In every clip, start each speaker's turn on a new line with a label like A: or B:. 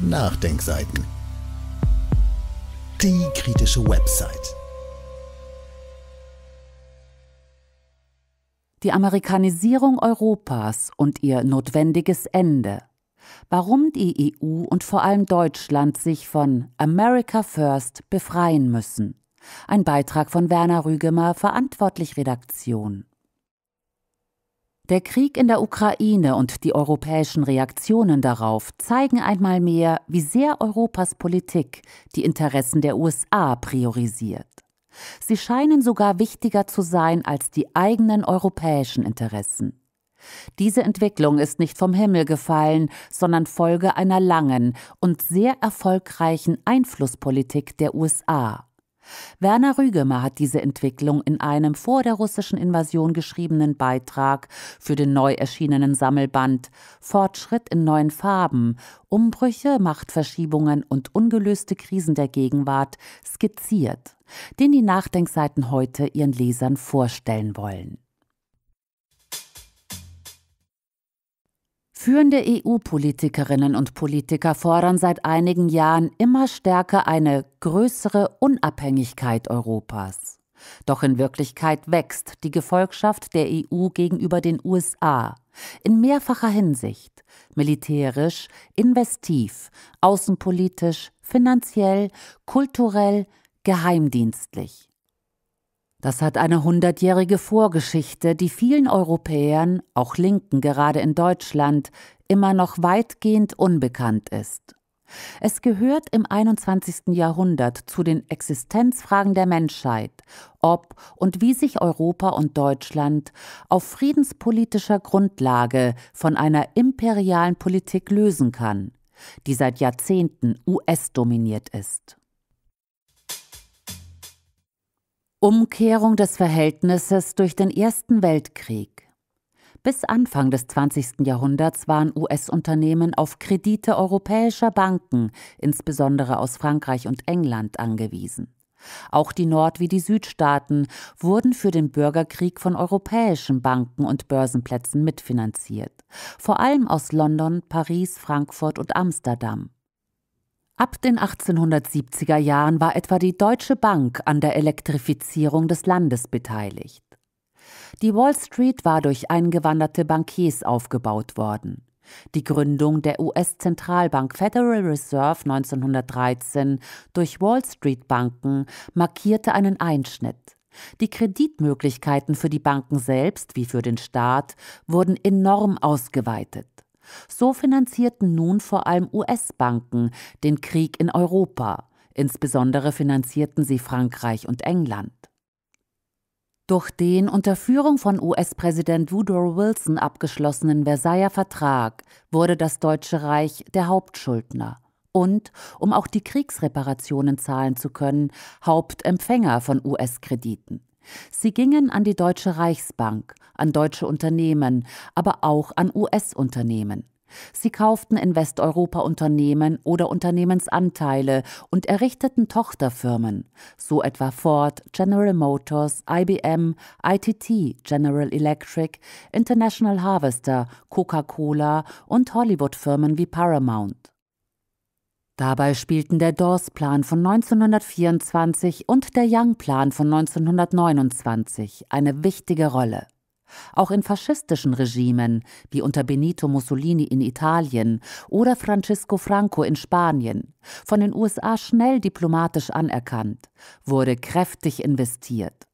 A: Nachdenkseiten. Die kritische Website. Die Amerikanisierung Europas und ihr notwendiges Ende. Warum die EU und vor allem Deutschland sich von America First befreien müssen. Ein Beitrag von Werner Rügemer, Verantwortlich Redaktion. Der Krieg in der Ukraine und die europäischen Reaktionen darauf zeigen einmal mehr, wie sehr Europas Politik die Interessen der USA priorisiert. Sie scheinen sogar wichtiger zu sein als die eigenen europäischen Interessen. Diese Entwicklung ist nicht vom Himmel gefallen, sondern Folge einer langen und sehr erfolgreichen Einflusspolitik der USA. Werner Rügemer hat diese Entwicklung in einem vor der russischen Invasion geschriebenen Beitrag für den neu erschienenen Sammelband Fortschritt in neuen Farben, Umbrüche, Machtverschiebungen und ungelöste Krisen der Gegenwart skizziert, den die Nachdenkseiten heute ihren Lesern vorstellen wollen. Führende EU-Politikerinnen und Politiker fordern seit einigen Jahren immer stärker eine größere Unabhängigkeit Europas. Doch in Wirklichkeit wächst die Gefolgschaft der EU gegenüber den USA in mehrfacher Hinsicht militärisch, investiv, außenpolitisch, finanziell, kulturell, geheimdienstlich. Das hat eine hundertjährige Vorgeschichte, die vielen Europäern, auch Linken gerade in Deutschland, immer noch weitgehend unbekannt ist. Es gehört im 21. Jahrhundert zu den Existenzfragen der Menschheit, ob und wie sich Europa und Deutschland auf friedenspolitischer Grundlage von einer imperialen Politik lösen kann, die seit Jahrzehnten US-dominiert ist. Umkehrung des Verhältnisses durch den Ersten Weltkrieg. Bis Anfang des 20. Jahrhunderts waren US-Unternehmen auf Kredite europäischer Banken, insbesondere aus Frankreich und England, angewiesen. Auch die Nord- wie die Südstaaten wurden für den Bürgerkrieg von europäischen Banken und Börsenplätzen mitfinanziert, vor allem aus London, Paris, Frankfurt und Amsterdam. Ab den 1870er Jahren war etwa die Deutsche Bank an der Elektrifizierung des Landes beteiligt. Die Wall Street war durch eingewanderte Bankiers aufgebaut worden. Die Gründung der US-Zentralbank Federal Reserve 1913 durch Wall Street Banken markierte einen Einschnitt. Die Kreditmöglichkeiten für die Banken selbst wie für den Staat wurden enorm ausgeweitet. So finanzierten nun vor allem US-Banken den Krieg in Europa, insbesondere finanzierten sie Frankreich und England. Durch den unter Führung von US-Präsident Woodrow Wilson abgeschlossenen Versailler Vertrag wurde das Deutsche Reich der Hauptschuldner und, um auch die Kriegsreparationen zahlen zu können, Hauptempfänger von US-Krediten. Sie gingen an die Deutsche Reichsbank, an deutsche Unternehmen, aber auch an US-Unternehmen. Sie kauften in Westeuropa Unternehmen oder Unternehmensanteile und errichteten Tochterfirmen, so etwa Ford, General Motors, IBM, ITT, General Electric, International Harvester, Coca-Cola und Hollywood-Firmen wie Paramount. Dabei spielten der Dawes-Plan von 1924 und der Young-Plan von 1929 eine wichtige Rolle. Auch in faschistischen Regimen, wie unter Benito Mussolini in Italien oder Francisco Franco in Spanien, von den USA schnell diplomatisch anerkannt, wurde kräftig investiert.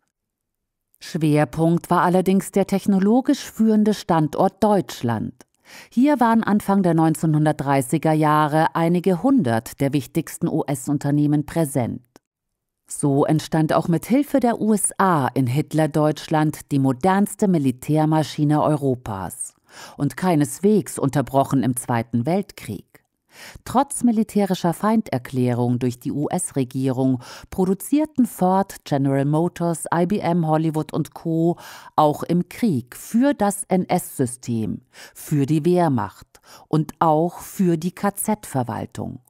A: Schwerpunkt war allerdings der technologisch führende Standort Deutschland. Hier waren Anfang der 1930er Jahre einige hundert der wichtigsten US-Unternehmen präsent. So entstand auch mit Hilfe der USA in Hitler-Deutschland die modernste Militärmaschine Europas und keineswegs unterbrochen im Zweiten Weltkrieg. Trotz militärischer Feinderklärung durch die US-Regierung produzierten Ford, General Motors, IBM, Hollywood und Co. auch im Krieg für das NS-System, für die Wehrmacht und auch für die KZ-Verwaltung.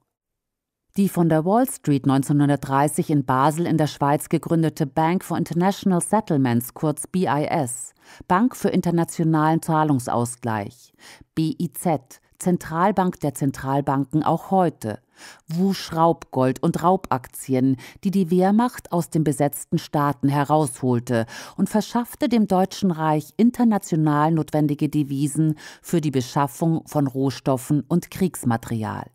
A: Die von der Wall Street 1930 in Basel in der Schweiz gegründete Bank for International Settlements, kurz BIS, Bank für internationalen Zahlungsausgleich, BIZ, Zentralbank der Zentralbanken auch heute. Wusch Raubgold und Raubaktien, die die Wehrmacht aus den besetzten Staaten herausholte und verschaffte dem Deutschen Reich international notwendige Devisen für die Beschaffung von Rohstoffen und Kriegsmaterial.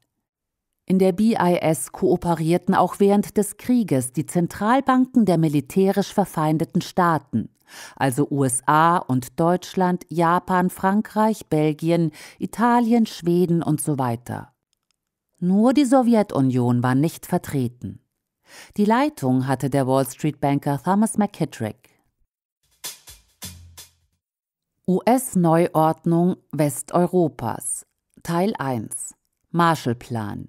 A: In der BIS kooperierten auch während des Krieges die Zentralbanken der militärisch verfeindeten Staaten, also USA und Deutschland, Japan, Frankreich, Belgien, Italien, Schweden und so weiter. Nur die Sowjetunion war nicht vertreten. Die Leitung hatte der Wall Street Banker Thomas McKittrick. US-Neuordnung Westeuropas Teil 1 Marshallplan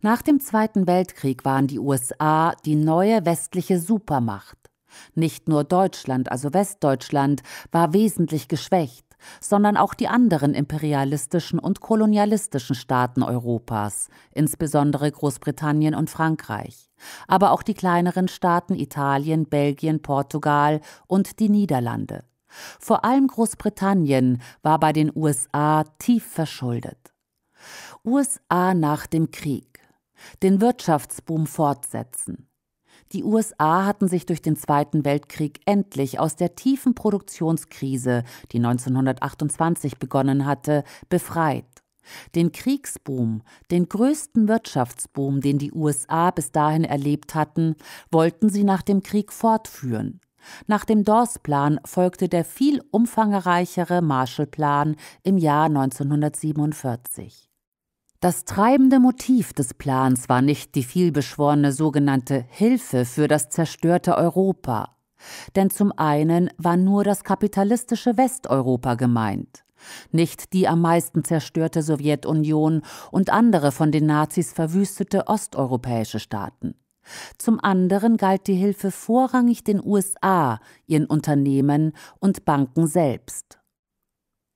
A: nach dem Zweiten Weltkrieg waren die USA die neue westliche Supermacht. Nicht nur Deutschland, also Westdeutschland, war wesentlich geschwächt, sondern auch die anderen imperialistischen und kolonialistischen Staaten Europas, insbesondere Großbritannien und Frankreich, aber auch die kleineren Staaten Italien, Belgien, Portugal und die Niederlande. Vor allem Großbritannien war bei den USA tief verschuldet. USA nach dem Krieg den Wirtschaftsboom fortsetzen. Die USA hatten sich durch den Zweiten Weltkrieg endlich aus der tiefen Produktionskrise, die 1928 begonnen hatte, befreit. Den Kriegsboom, den größten Wirtschaftsboom, den die USA bis dahin erlebt hatten, wollten sie nach dem Krieg fortführen. Nach dem Dawes-Plan folgte der viel umfangreichere Marshall-Plan im Jahr 1947. Das treibende Motiv des Plans war nicht die vielbeschworene sogenannte Hilfe für das zerstörte Europa. Denn zum einen war nur das kapitalistische Westeuropa gemeint, nicht die am meisten zerstörte Sowjetunion und andere von den Nazis verwüstete osteuropäische Staaten. Zum anderen galt die Hilfe vorrangig den USA, ihren Unternehmen und Banken selbst.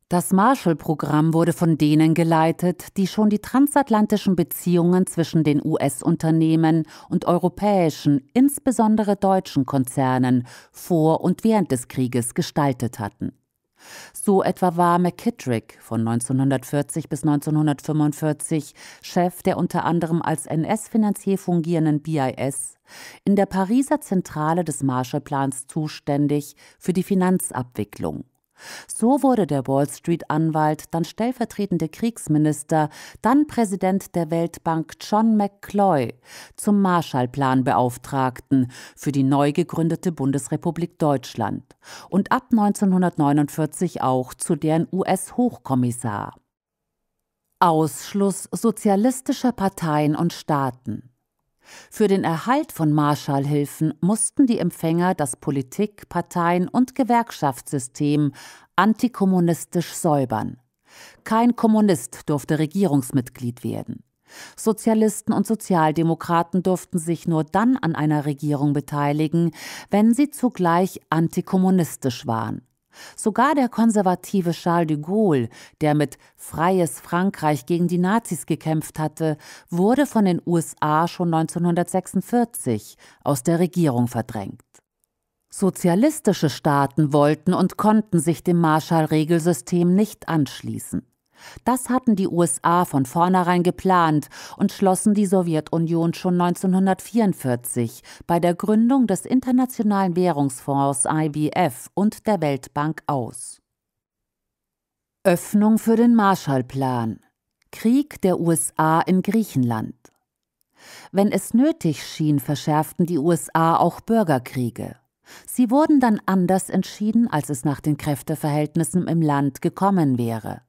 A: Das Marshall-Programm wurde von denen geleitet, die schon die transatlantischen Beziehungen zwischen den US-Unternehmen und europäischen, insbesondere deutschen Konzernen vor und während des Krieges gestaltet hatten. So etwa war McKittrick von 1940 bis 1945 Chef der unter anderem als NS-Finanzier fungierenden BIS, in der Pariser Zentrale des Marshall-Plans zuständig für die Finanzabwicklung. So wurde der Wall Street-Anwalt, dann stellvertretende Kriegsminister, dann Präsident der Weltbank John McCloy zum Marshallplanbeauftragten für die neu gegründete Bundesrepublik Deutschland und ab 1949 auch zu deren US-Hochkommissar. Ausschluss sozialistischer Parteien und Staaten für den Erhalt von Marshallhilfen mussten die Empfänger das Politik-, Parteien- und Gewerkschaftssystem antikommunistisch säubern. Kein Kommunist durfte Regierungsmitglied werden. Sozialisten und Sozialdemokraten durften sich nur dann an einer Regierung beteiligen, wenn sie zugleich antikommunistisch waren. Sogar der konservative Charles de Gaulle, der mit Freies Frankreich gegen die Nazis gekämpft hatte, wurde von den USA schon 1946 aus der Regierung verdrängt. Sozialistische Staaten wollten und konnten sich dem Marshall-Regelsystem nicht anschließen. Das hatten die USA von vornherein geplant und schlossen die Sowjetunion schon 1944 bei der Gründung des Internationalen Währungsfonds IWF und der Weltbank aus. Öffnung für den Marshallplan. Krieg der USA in Griechenland. Wenn es nötig schien, verschärften die USA auch Bürgerkriege. Sie wurden dann anders entschieden, als es nach den Kräfteverhältnissen im Land gekommen wäre.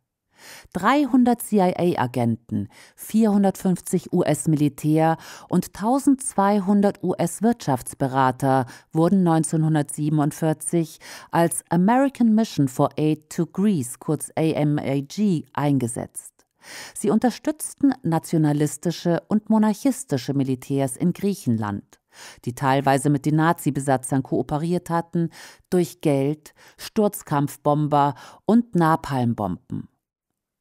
A: 300 CIA-Agenten, 450 US-Militär und 1200 US-Wirtschaftsberater wurden 1947 als American Mission for Aid to Greece, kurz AMAG, eingesetzt. Sie unterstützten nationalistische und monarchistische Militärs in Griechenland die teilweise mit den Nazi-Besatzern kooperiert hatten, durch Geld, Sturzkampfbomber und Napalmbomben.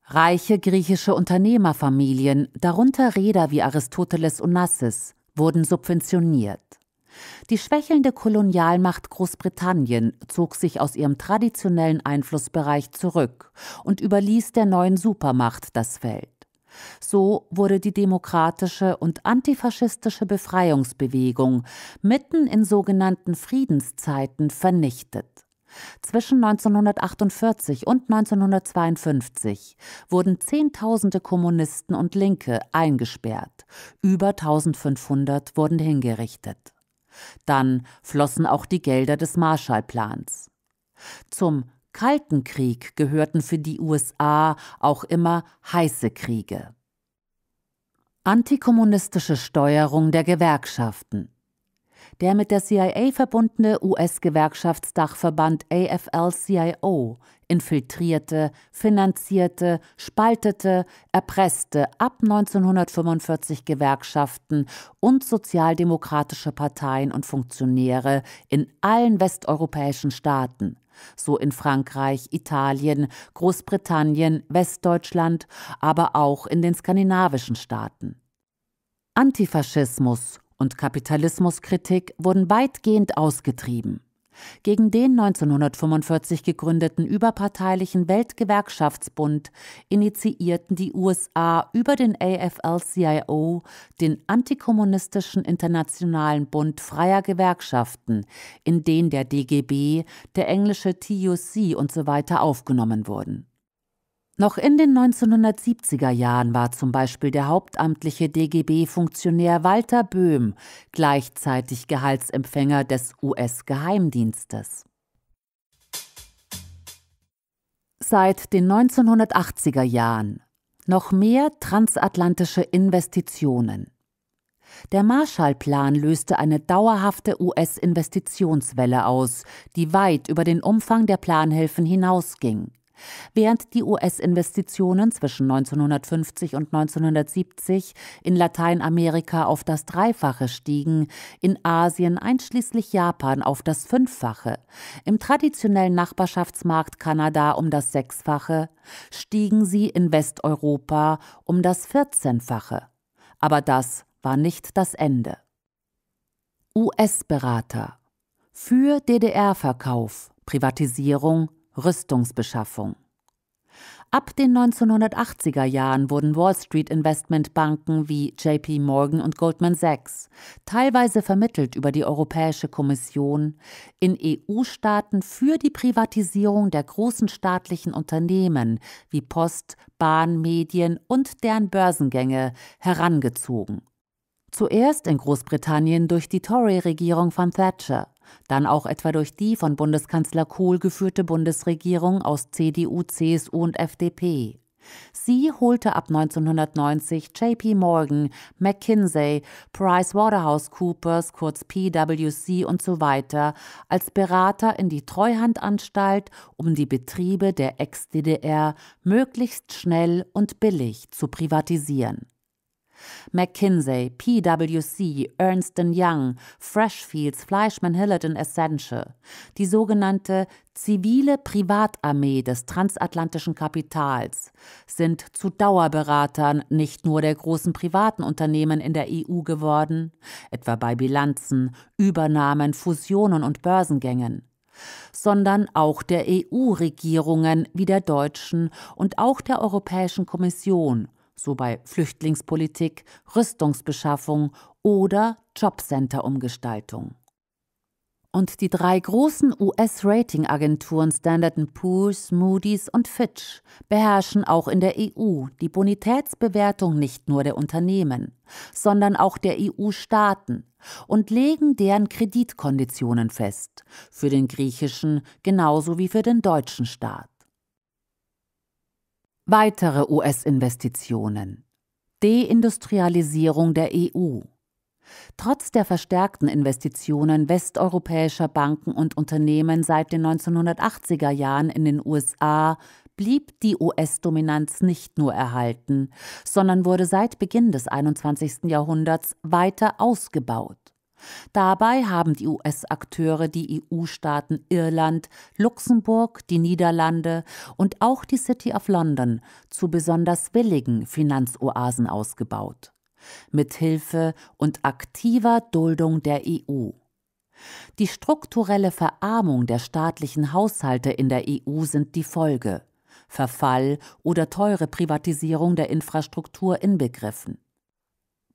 A: Reiche griechische Unternehmerfamilien, darunter Räder wie Aristoteles Onassis, wurden subventioniert. Die schwächelnde Kolonialmacht Großbritannien zog sich aus ihrem traditionellen Einflussbereich zurück und überließ der neuen Supermacht das Feld. So wurde die demokratische und antifaschistische Befreiungsbewegung mitten in sogenannten Friedenszeiten vernichtet. Zwischen 1948 und 1952 wurden Zehntausende Kommunisten und Linke eingesperrt, über 1500 wurden hingerichtet. Dann flossen auch die Gelder des Marshallplans. Zum Kalten Krieg gehörten für die USA auch immer heiße Kriege. Antikommunistische Steuerung der Gewerkschaften der mit der CIA verbundene US-Gewerkschaftsdachverband AFL-CIO infiltrierte, finanzierte, spaltete, erpresste ab 1945 Gewerkschaften und sozialdemokratische Parteien und Funktionäre in allen westeuropäischen Staaten so in Frankreich, Italien, Großbritannien, Westdeutschland, aber auch in den skandinavischen Staaten. Antifaschismus, und Kapitalismuskritik wurden weitgehend ausgetrieben. Gegen den 1945 gegründeten überparteilichen Weltgewerkschaftsbund initiierten die USA über den AFL-CIO den antikommunistischen Internationalen Bund freier Gewerkschaften, in den der DGB, der englische TUC usw. So aufgenommen wurden. Noch in den 1970er Jahren war zum Beispiel der hauptamtliche DGB-Funktionär Walter Böhm gleichzeitig Gehaltsempfänger des US-Geheimdienstes. Seit den 1980er Jahren noch mehr transatlantische Investitionen. Der Marshallplan löste eine dauerhafte US-Investitionswelle aus, die weit über den Umfang der Planhilfen hinausging. Während die US-Investitionen zwischen 1950 und 1970 in Lateinamerika auf das Dreifache stiegen, in Asien einschließlich Japan auf das Fünffache, im traditionellen Nachbarschaftsmarkt Kanada um das Sechsfache, stiegen sie in Westeuropa um das Vierzehnfache. Aber das war nicht das Ende. US-Berater für DDR-Verkauf, Privatisierung, Rüstungsbeschaffung. Ab den 1980er Jahren wurden Wall Street Investmentbanken wie JP Morgan und Goldman Sachs teilweise vermittelt über die Europäische Kommission in EU-Staaten für die Privatisierung der großen staatlichen Unternehmen wie Post, Bahn, Medien und deren Börsengänge herangezogen. Zuerst in Großbritannien durch die Tory-Regierung von Thatcher dann auch etwa durch die von Bundeskanzler Kohl geführte Bundesregierung aus CDU, CSU und FDP. Sie holte ab 1990 JP Morgan, McKinsey, PricewaterhouseCoopers, kurz PwC und so weiter als Berater in die Treuhandanstalt, um die Betriebe der Ex-DDR möglichst schnell und billig zu privatisieren. McKinsey, PwC, Ernst Young, Freshfields, Fleischmann, Hillett Essential. Die sogenannte zivile Privatarmee des transatlantischen Kapitals sind zu Dauerberatern nicht nur der großen privaten Unternehmen in der EU geworden, etwa bei Bilanzen, Übernahmen, Fusionen und Börsengängen sondern auch der EU-Regierungen wie der deutschen und auch der Europäischen Kommission so bei Flüchtlingspolitik, Rüstungsbeschaffung oder Jobcenter-Umgestaltung. Und die drei großen US-Ratingagenturen Standard Poor's, Moody's und Fitch beherrschen auch in der EU die Bonitätsbewertung nicht nur der Unternehmen, sondern auch der EU-Staaten und legen deren Kreditkonditionen fest, für den griechischen genauso wie für den deutschen Staat. Weitere US-Investitionen. Deindustrialisierung der EU. Trotz der verstärkten Investitionen westeuropäischer Banken und Unternehmen seit den 1980er Jahren in den USA blieb die US-Dominanz nicht nur erhalten, sondern wurde seit Beginn des 21. Jahrhunderts weiter ausgebaut. Dabei haben die US-Akteure die EU-Staaten Irland, Luxemburg, die Niederlande und auch die City of London zu besonders willigen Finanzoasen ausgebaut. Mit Hilfe und aktiver Duldung der EU. Die strukturelle Verarmung der staatlichen Haushalte in der EU sind die Folge. Verfall oder teure Privatisierung der Infrastruktur inbegriffen.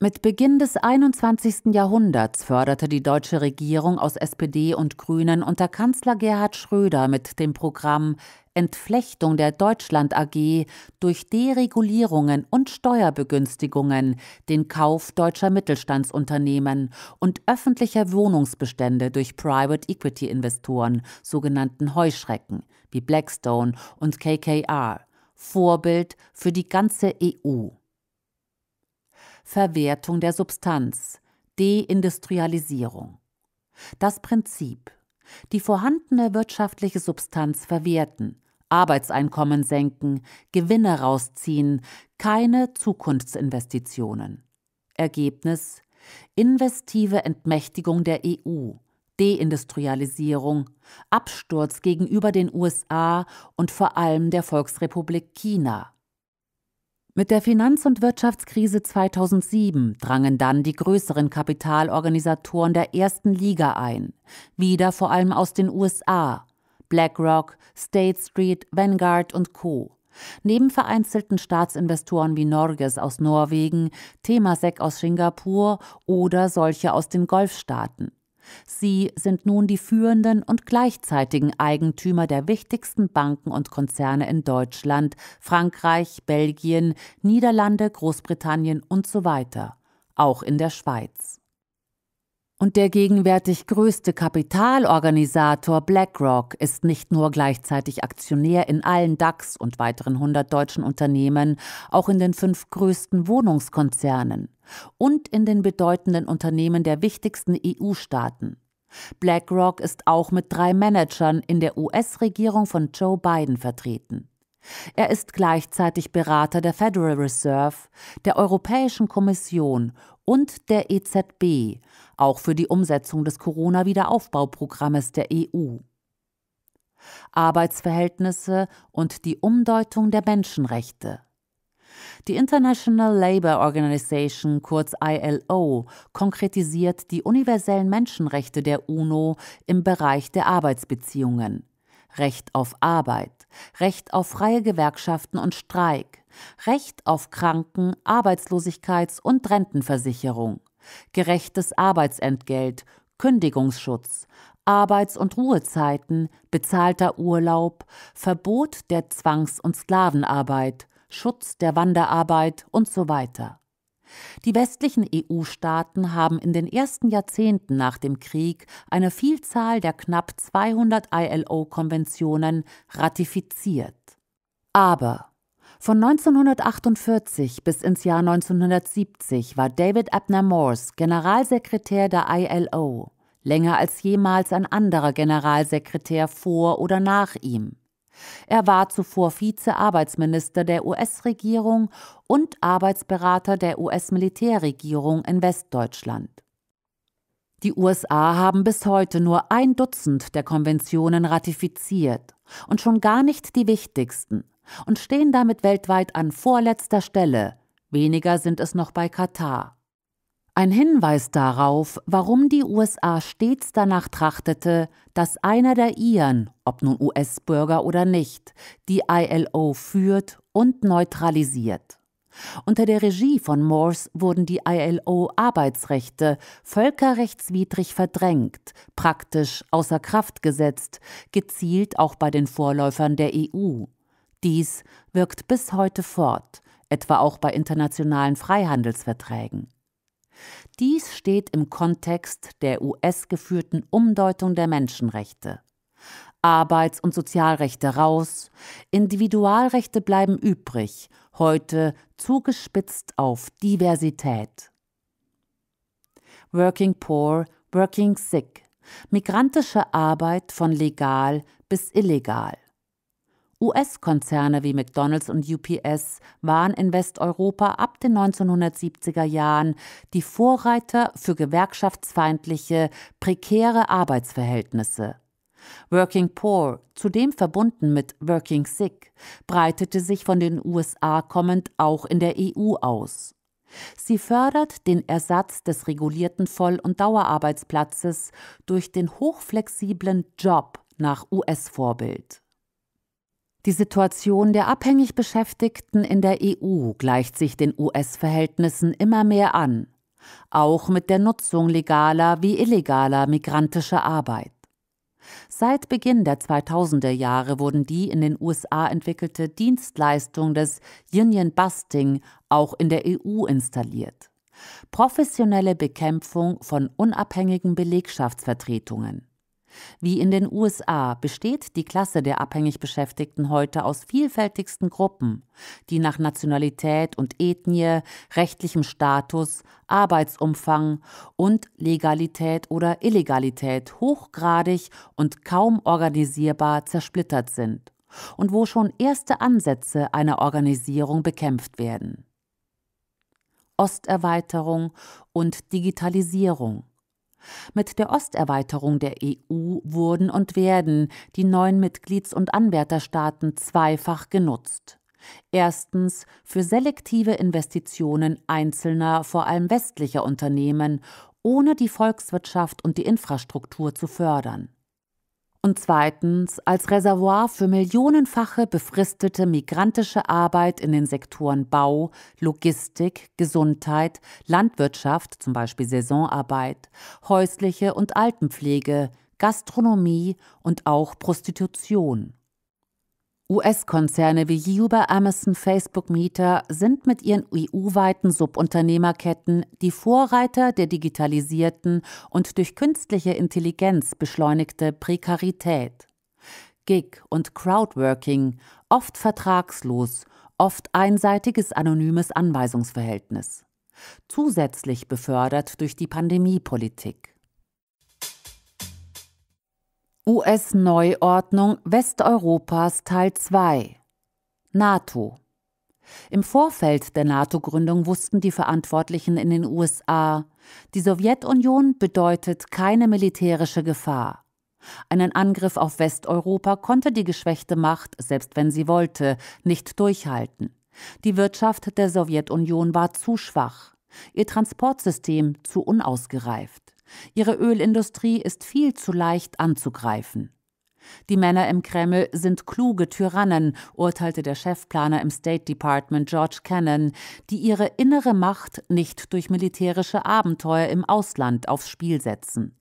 A: Mit Beginn des 21. Jahrhunderts förderte die deutsche Regierung aus SPD und Grünen unter Kanzler Gerhard Schröder mit dem Programm Entflechtung der Deutschland AG durch Deregulierungen und Steuerbegünstigungen den Kauf deutscher Mittelstandsunternehmen und öffentlicher Wohnungsbestände durch Private Equity Investoren, sogenannten Heuschrecken wie Blackstone und KKR, Vorbild für die ganze EU. Verwertung der Substanz, Deindustrialisierung. Das Prinzip. Die vorhandene wirtschaftliche Substanz verwerten, Arbeitseinkommen senken, Gewinne rausziehen, keine Zukunftsinvestitionen. Ergebnis Investive Entmächtigung der EU, Deindustrialisierung, Absturz gegenüber den USA und vor allem der Volksrepublik China, mit der Finanz- und Wirtschaftskrise 2007 drangen dann die größeren Kapitalorganisatoren der ersten Liga ein, wieder vor allem aus den USA, BlackRock, State Street, Vanguard und Co. Neben vereinzelten Staatsinvestoren wie Norges aus Norwegen, Temasek aus Singapur oder solche aus den Golfstaaten. Sie sind nun die führenden und gleichzeitigen Eigentümer der wichtigsten Banken und Konzerne in Deutschland, Frankreich, Belgien, Niederlande, Großbritannien und so weiter, auch in der Schweiz. Und der gegenwärtig größte Kapitalorganisator BlackRock ist nicht nur gleichzeitig Aktionär in allen DAX und weiteren 100 deutschen Unternehmen, auch in den fünf größten Wohnungskonzernen und in den bedeutenden Unternehmen der wichtigsten EU-Staaten. BlackRock ist auch mit drei Managern in der US-Regierung von Joe Biden vertreten. Er ist gleichzeitig Berater der Federal Reserve, der Europäischen Kommission und der EZB auch für die Umsetzung des Corona-Wiederaufbauprogrammes der EU. Arbeitsverhältnisse und die Umdeutung der Menschenrechte. Die International Labour Organization, kurz ILO, konkretisiert die universellen Menschenrechte der UNO im Bereich der Arbeitsbeziehungen. Recht auf Arbeit, Recht auf freie Gewerkschaften und Streik, Recht auf Kranken-, Arbeitslosigkeits- und Rentenversicherung, gerechtes Arbeitsentgelt, Kündigungsschutz, Arbeits- und Ruhezeiten, bezahlter Urlaub, Verbot der Zwangs- und Sklavenarbeit, Schutz der Wanderarbeit und so weiter. Die westlichen EU-Staaten haben in den ersten Jahrzehnten nach dem Krieg eine Vielzahl der knapp 200 ILO-Konventionen ratifiziert. Aber von 1948 bis ins Jahr 1970 war David Abner Morse Generalsekretär der ILO, länger als jemals ein anderer Generalsekretär vor oder nach ihm. Er war zuvor Vize-Arbeitsminister der US-Regierung und Arbeitsberater der US-Militärregierung in Westdeutschland. Die USA haben bis heute nur ein Dutzend der Konventionen ratifiziert und schon gar nicht die wichtigsten, und stehen damit weltweit an vorletzter Stelle, weniger sind es noch bei Katar. Ein Hinweis darauf, warum die USA stets danach trachtete, dass einer der ihren, ob nun US-Bürger oder nicht, die ILO führt und neutralisiert. Unter der Regie von Morse wurden die ILO-Arbeitsrechte völkerrechtswidrig verdrängt, praktisch außer Kraft gesetzt, gezielt auch bei den Vorläufern der EU. Dies wirkt bis heute fort, etwa auch bei internationalen Freihandelsverträgen. Dies steht im Kontext der US-geführten Umdeutung der Menschenrechte. Arbeits- und Sozialrechte raus, Individualrechte bleiben übrig, heute zugespitzt auf Diversität. Working Poor, Working Sick, migrantische Arbeit von legal bis illegal. US-Konzerne wie McDonald's und UPS waren in Westeuropa ab den 1970er Jahren die Vorreiter für gewerkschaftsfeindliche, prekäre Arbeitsverhältnisse. Working Poor, zudem verbunden mit Working Sick, breitete sich von den USA kommend auch in der EU aus. Sie fördert den Ersatz des regulierten Voll- und Dauerarbeitsplatzes durch den hochflexiblen Job nach US-Vorbild. Die Situation der abhängig Beschäftigten in der EU gleicht sich den US-Verhältnissen immer mehr an, auch mit der Nutzung legaler wie illegaler migrantischer Arbeit. Seit Beginn der 2000er Jahre wurden die in den USA entwickelte Dienstleistung des Union Busting auch in der EU installiert. Professionelle Bekämpfung von unabhängigen Belegschaftsvertretungen. Wie in den USA besteht die Klasse der abhängig Beschäftigten heute aus vielfältigsten Gruppen, die nach Nationalität und Ethnie, rechtlichem Status, Arbeitsumfang und Legalität oder Illegalität hochgradig und kaum organisierbar zersplittert sind und wo schon erste Ansätze einer Organisierung bekämpft werden. Osterweiterung und Digitalisierung mit der Osterweiterung der EU wurden und werden die neuen Mitglieds- und Anwärterstaaten zweifach genutzt. Erstens für selektive Investitionen einzelner, vor allem westlicher Unternehmen, ohne die Volkswirtschaft und die Infrastruktur zu fördern und zweitens als Reservoir für millionenfache befristete migrantische Arbeit in den Sektoren Bau, Logistik, Gesundheit, Landwirtschaft, zum Beispiel Saisonarbeit, häusliche und Altenpflege, Gastronomie und auch Prostitution. US-Konzerne wie Uber, Amazon, Facebook, Meta sind mit ihren EU-weiten Subunternehmerketten die Vorreiter der digitalisierten und durch künstliche Intelligenz beschleunigte Prekarität. Gig und Crowdworking, oft vertragslos, oft einseitiges anonymes Anweisungsverhältnis. Zusätzlich befördert durch die Pandemiepolitik. US-Neuordnung Westeuropas Teil 2 NATO Im Vorfeld der NATO-Gründung wussten die Verantwortlichen in den USA, die Sowjetunion bedeutet keine militärische Gefahr. Einen Angriff auf Westeuropa konnte die geschwächte Macht, selbst wenn sie wollte, nicht durchhalten. Die Wirtschaft der Sowjetunion war zu schwach, ihr Transportsystem zu unausgereift. Ihre Ölindustrie ist viel zu leicht anzugreifen. Die Männer im Kreml sind kluge Tyrannen, urteilte der Chefplaner im State Department George Cannon, die ihre innere Macht nicht durch militärische Abenteuer im Ausland aufs Spiel setzen.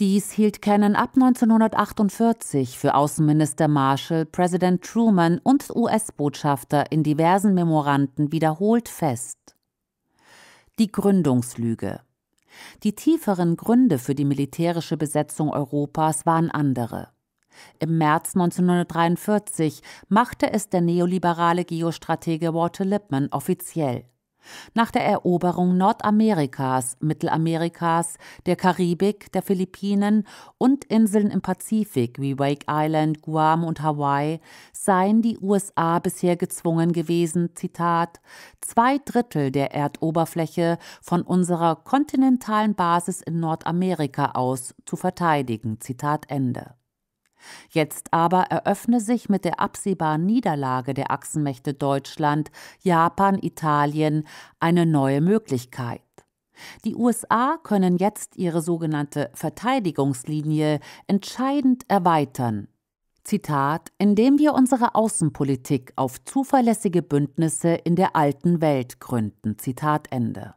A: Dies hielt Cannon ab 1948 für Außenminister Marshall, Präsident Truman und US-Botschafter in diversen Memoranden wiederholt fest. Die Gründungslüge. Die tieferen Gründe für die militärische Besetzung Europas waren andere. Im März 1943 machte es der neoliberale Geostratege Walter Lippmann offiziell. Nach der Eroberung Nordamerikas, Mittelamerikas, der Karibik, der Philippinen und Inseln im Pazifik wie Wake Island, Guam und Hawaii seien die USA bisher gezwungen gewesen, Zitat, zwei Drittel der Erdoberfläche von unserer kontinentalen Basis in Nordamerika aus zu verteidigen. Zitat Ende. Jetzt aber eröffne sich mit der absehbaren Niederlage der Achsenmächte Deutschland, Japan, Italien eine neue Möglichkeit. Die USA können jetzt ihre sogenannte Verteidigungslinie entscheidend erweitern. Zitat, indem wir unsere Außenpolitik auf zuverlässige Bündnisse in der alten Welt gründen. Zitat Ende.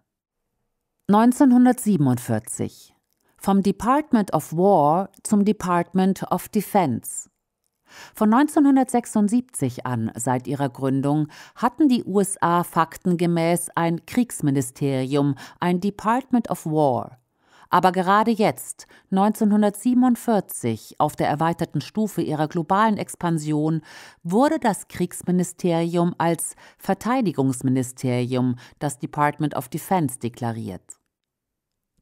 A: 1947 vom Department of War zum Department of Defense. Von 1976 an, seit ihrer Gründung, hatten die USA faktengemäß ein Kriegsministerium, ein Department of War. Aber gerade jetzt, 1947, auf der erweiterten Stufe ihrer globalen Expansion, wurde das Kriegsministerium als Verteidigungsministerium, das Department of Defense, deklariert.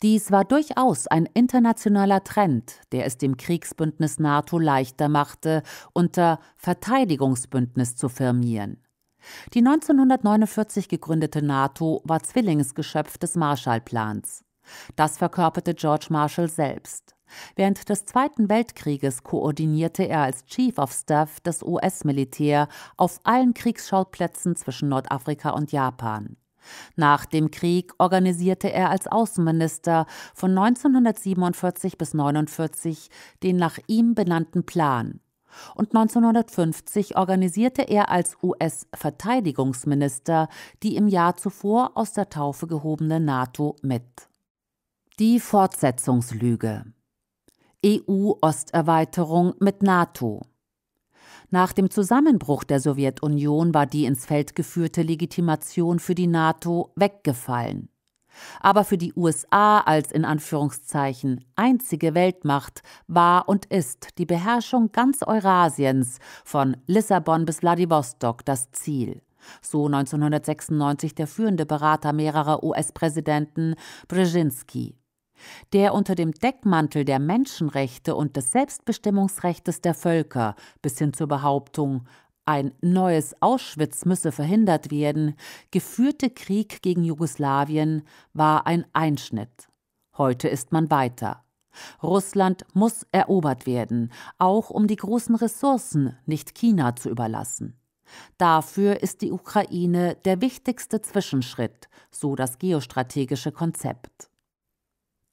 A: Dies war durchaus ein internationaler Trend, der es dem Kriegsbündnis NATO leichter machte, unter Verteidigungsbündnis zu firmieren. Die 1949 gegründete NATO war Zwillingsgeschöpf des Marshallplans. Das verkörperte George Marshall selbst. Während des Zweiten Weltkrieges koordinierte er als Chief of Staff das US-Militär auf allen Kriegsschauplätzen zwischen Nordafrika und Japan. Nach dem Krieg organisierte er als Außenminister von 1947 bis 1949 den nach ihm benannten Plan und 1950 organisierte er als US-Verteidigungsminister die im Jahr zuvor aus der Taufe gehobene NATO mit. Die Fortsetzungslüge EU-Osterweiterung mit NATO nach dem Zusammenbruch der Sowjetunion war die ins Feld geführte Legitimation für die NATO weggefallen. Aber für die USA als in Anführungszeichen einzige Weltmacht war und ist die Beherrschung ganz Eurasiens von Lissabon bis Wladiwostok das Ziel. So 1996 der führende Berater mehrerer US-Präsidenten Brzezinski der unter dem Deckmantel der Menschenrechte und des Selbstbestimmungsrechts der Völker bis hin zur Behauptung, ein neues Auschwitz müsse verhindert werden, geführte Krieg gegen Jugoslawien war ein Einschnitt. Heute ist man weiter. Russland muss erobert werden, auch um die großen Ressourcen nicht China zu überlassen. Dafür ist die Ukraine der wichtigste Zwischenschritt, so das geostrategische Konzept.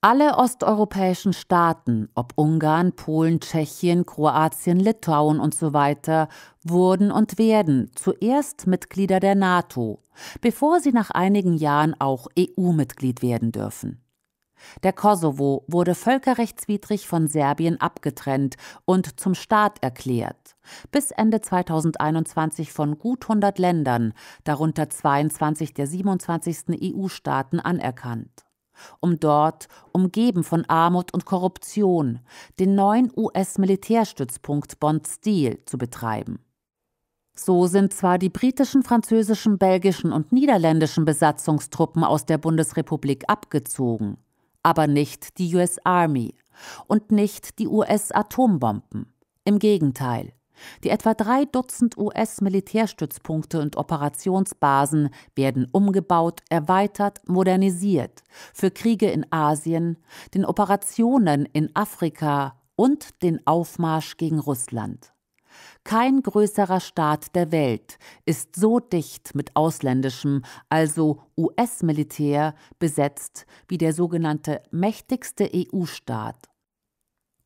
A: Alle osteuropäischen Staaten, ob Ungarn, Polen, Tschechien, Kroatien, Litauen und so weiter, wurden und werden zuerst Mitglieder der NATO, bevor sie nach einigen Jahren auch EU-Mitglied werden dürfen. Der Kosovo wurde völkerrechtswidrig von Serbien abgetrennt und zum Staat erklärt, bis Ende 2021 von gut 100 Ländern, darunter 22 der 27. EU-Staaten, anerkannt um dort, umgeben von Armut und Korruption, den neuen US-Militärstützpunkt Bond Steel zu betreiben. So sind zwar die britischen, französischen, belgischen und niederländischen Besatzungstruppen aus der Bundesrepublik abgezogen, aber nicht die US Army und nicht die US-Atombomben. Im Gegenteil. Die etwa drei Dutzend US-Militärstützpunkte und Operationsbasen werden umgebaut, erweitert, modernisiert für Kriege in Asien, den Operationen in Afrika und den Aufmarsch gegen Russland. Kein größerer Staat der Welt ist so dicht mit ausländischem, also US-Militär, besetzt wie der sogenannte mächtigste EU-Staat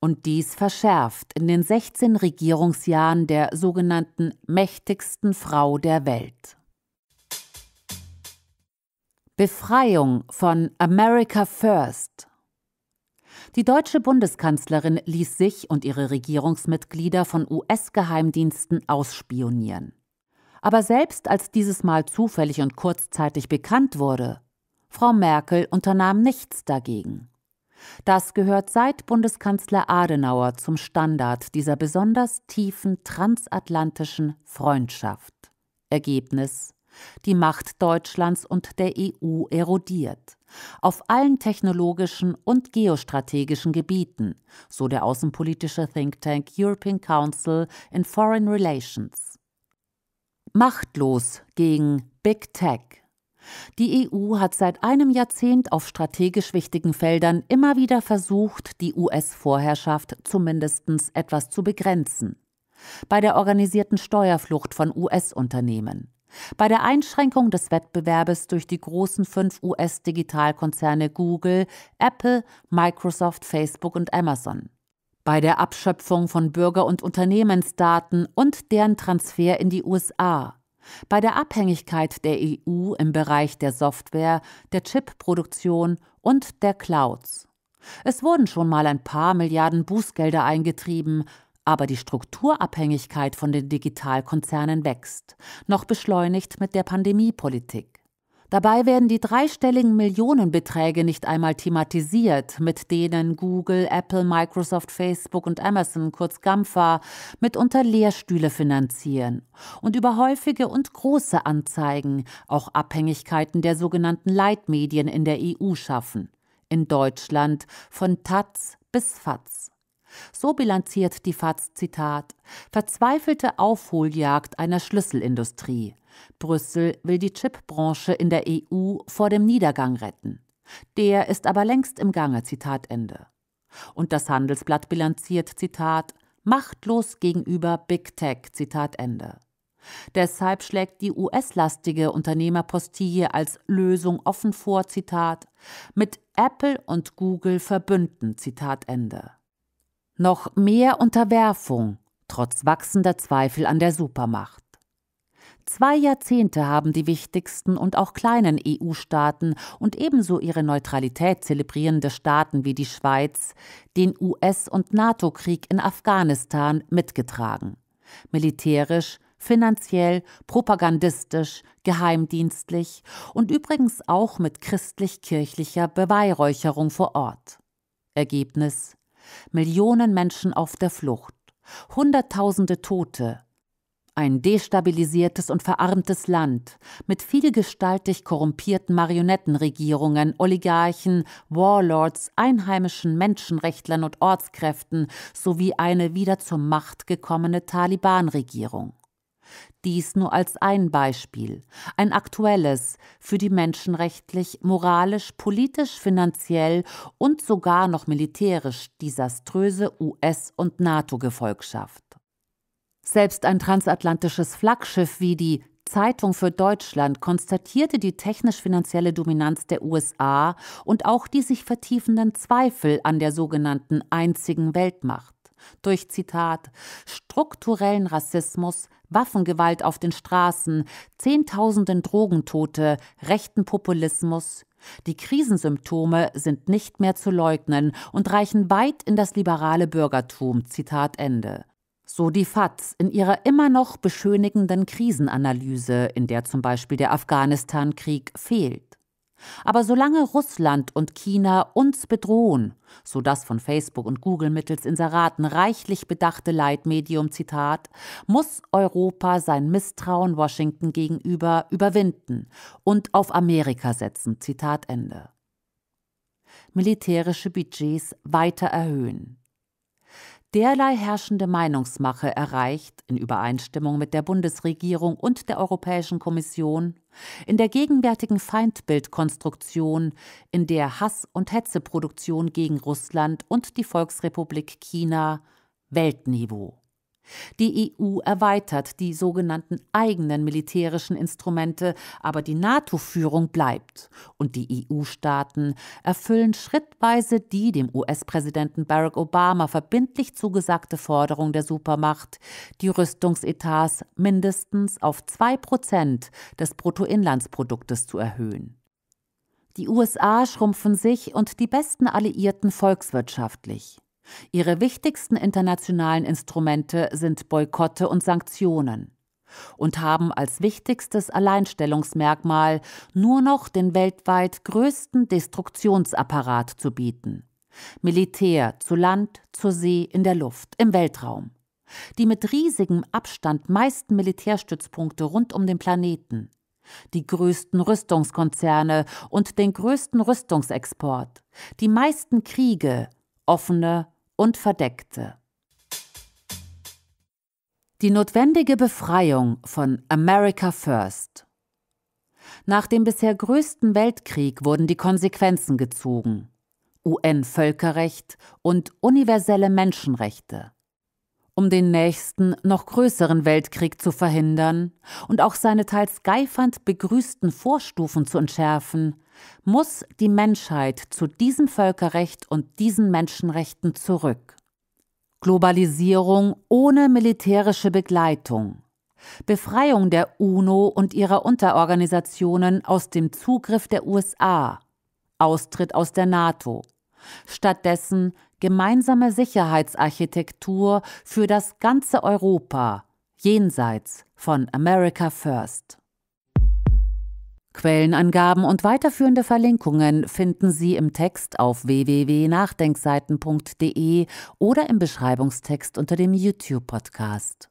A: und dies verschärft in den 16 Regierungsjahren der sogenannten mächtigsten Frau der Welt. Befreiung von America First. Die deutsche Bundeskanzlerin ließ sich und ihre Regierungsmitglieder von US-Geheimdiensten ausspionieren. Aber selbst als dieses Mal zufällig und kurzzeitig bekannt wurde, Frau Merkel unternahm nichts dagegen. Das gehört seit Bundeskanzler Adenauer zum Standard dieser besonders tiefen transatlantischen Freundschaft. Ergebnis die Macht Deutschlands und der EU erodiert. Auf allen technologischen und geostrategischen Gebieten, so der außenpolitische Think Tank European Council in Foreign Relations. Machtlos gegen Big Tech, die EU hat seit einem Jahrzehnt auf strategisch wichtigen Feldern immer wieder versucht, die US-Vorherrschaft zumindest etwas zu begrenzen. Bei der organisierten Steuerflucht von US-Unternehmen, bei der Einschränkung des Wettbewerbes durch die großen fünf US-Digitalkonzerne Google, Apple, Microsoft, Facebook und Amazon. Bei der Abschöpfung von Bürger- und Unternehmensdaten und deren Transfer in die USA bei der Abhängigkeit der EU im Bereich der Software, der Chipproduktion und der Clouds. Es wurden schon mal ein paar Milliarden Bußgelder eingetrieben, aber die Strukturabhängigkeit von den Digitalkonzernen wächst, noch beschleunigt mit der Pandemiepolitik. Dabei werden die dreistelligen Millionenbeträge nicht einmal thematisiert, mit denen Google, Apple, Microsoft, Facebook und Amazon, kurz GAMFA, mitunter Lehrstühle finanzieren. Und über häufige und große Anzeigen auch Abhängigkeiten der sogenannten Leitmedien in der EU schaffen. In Deutschland von Taz bis Fatz. So bilanziert die FAZ Zitat Verzweifelte Aufholjagd einer Schlüsselindustrie. Brüssel will die Chipbranche in der EU vor dem Niedergang retten. Der ist aber längst im Gange, Zitat Ende. Und das Handelsblatt bilanziert, Zitat, machtlos gegenüber Big Tech, Zitat Ende. Deshalb schlägt die US-lastige Unternehmerpostille als Lösung offen vor, Zitat, mit Apple und Google verbünden, Zitat Ende noch mehr Unterwerfung, trotz wachsender Zweifel an der Supermacht. Zwei Jahrzehnte haben die wichtigsten und auch kleinen EU-Staaten und ebenso ihre Neutralität zelebrierende Staaten wie die Schweiz den US- und NATO-Krieg in Afghanistan mitgetragen. Militärisch, finanziell, propagandistisch, geheimdienstlich und übrigens auch mit christlich-kirchlicher Beweihräucherung vor Ort. Ergebnis Millionen Menschen auf der Flucht, Hunderttausende Tote, ein destabilisiertes und verarmtes Land mit vielgestaltig korrumpierten Marionettenregierungen, Oligarchen, Warlords, einheimischen Menschenrechtlern und Ortskräften sowie eine wieder zur Macht gekommene Taliban-Regierung. Dies nur als ein Beispiel, ein aktuelles, für die menschenrechtlich, moralisch, politisch, finanziell und sogar noch militärisch desaströse US- und NATO-Gefolgschaft. Selbst ein transatlantisches Flaggschiff wie die Zeitung für Deutschland konstatierte die technisch-finanzielle Dominanz der USA und auch die sich vertiefenden Zweifel an der sogenannten einzigen Weltmacht durch Zitat strukturellen Rassismus, Waffengewalt auf den Straßen, Zehntausenden Drogentote, rechten Populismus. Die Krisensymptome sind nicht mehr zu leugnen und reichen weit in das liberale Bürgertum. Zitat Ende. So die FATS in ihrer immer noch beschönigenden Krisenanalyse, in der zum Beispiel der Afghanistan-Krieg fehlt. Aber solange Russland und China uns bedrohen, so das von Facebook und Google mittels Inseraten reichlich bedachte Leitmedium Zitat, muss Europa sein Misstrauen Washington gegenüber überwinden und auf Amerika setzen. Zitat Ende. Militärische Budgets weiter erhöhen derlei herrschende Meinungsmache erreicht, in Übereinstimmung mit der Bundesregierung und der Europäischen Kommission, in der gegenwärtigen Feindbildkonstruktion, in der Hass- und Hetzeproduktion gegen Russland und die Volksrepublik China Weltniveau. Die EU erweitert die sogenannten eigenen militärischen Instrumente, aber die NATO-Führung bleibt. Und die EU-Staaten erfüllen schrittweise die dem US-Präsidenten Barack Obama verbindlich zugesagte Forderung der Supermacht, die Rüstungsetats mindestens auf 2% des Bruttoinlandsproduktes zu erhöhen. Die USA schrumpfen sich und die besten Alliierten volkswirtschaftlich. Ihre wichtigsten internationalen Instrumente sind Boykotte und Sanktionen und haben als wichtigstes Alleinstellungsmerkmal nur noch den weltweit größten Destruktionsapparat zu bieten. Militär zu Land, zur See, in der Luft, im Weltraum. Die mit riesigem Abstand meisten Militärstützpunkte rund um den Planeten. Die größten Rüstungskonzerne und den größten Rüstungsexport. Die meisten Kriege, offene und verdeckte. Die notwendige Befreiung von America First. Nach dem bisher größten Weltkrieg wurden die Konsequenzen gezogen. UN-Völkerrecht und universelle Menschenrechte um den nächsten, noch größeren Weltkrieg zu verhindern und auch seine teils geifernd begrüßten Vorstufen zu entschärfen, muss die Menschheit zu diesem Völkerrecht und diesen Menschenrechten zurück. Globalisierung ohne militärische Begleitung. Befreiung der UNO und ihrer Unterorganisationen aus dem Zugriff der USA. Austritt aus der NATO stattdessen gemeinsame Sicherheitsarchitektur für das ganze Europa jenseits von America First. Quellenangaben und weiterführende Verlinkungen finden Sie im Text auf www.nachdenkseiten.de oder im Beschreibungstext unter dem YouTube-Podcast.